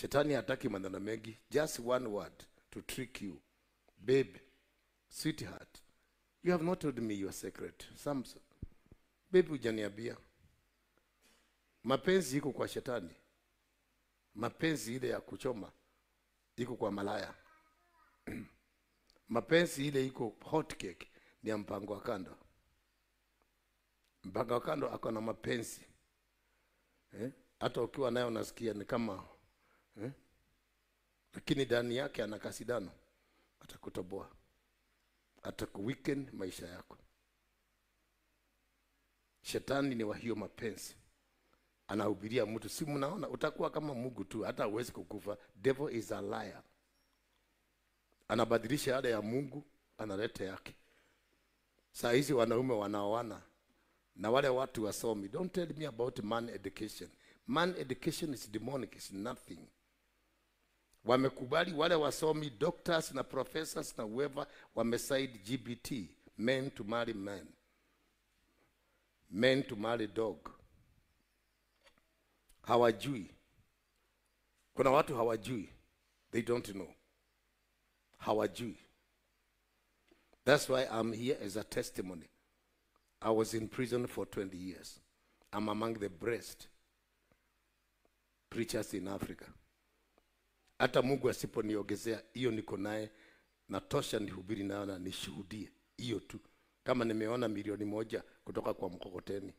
Shetani hataki maneno mengi, just one word to trick you. Babe, sweetheart, you have not told me your secret. Samson, babe, hujaniambia. Mapenzi iko kwa shetani, mapenzi ile ya kuchoma iko kwa malaya mapenzi ile iko hot cake ni ya mpango wa kando. Mpango wa kando ako na mapenzi eh? Hata ukiwa nayo unasikia ni kama eh? Lakini ndani yake ana kasidano, atakutoboa, atakuweaken maisha yako. Shetani ni wa hiyo mapenzi, anahubiria mtu, si mnaona utakuwa kama Mungu tu, hata uwezi kukufa. Devil is a liar. Anabadilisha yale ya Mungu analeta yake. Saa hizi wanaume wanaoana na wale watu wasomi. Don't tell me about man education. Man education is demonic, is nothing. Wamekubali wale wasomi doctors na professors na whoever wamesaid GBT, men to marry men, men to marry dog. Hawajui, kuna watu hawajui, they don't know, hawajui. That's why I'm here as a testimony. I was in prison for 20 years. I'm among the best preachers in Africa. hata Mungu asiponiongezea hiyo, niko naye natosha, nihubiri nayo na nishuhudie hiyo tu, kama nimeona milioni moja kutoka kwa mkokoteni.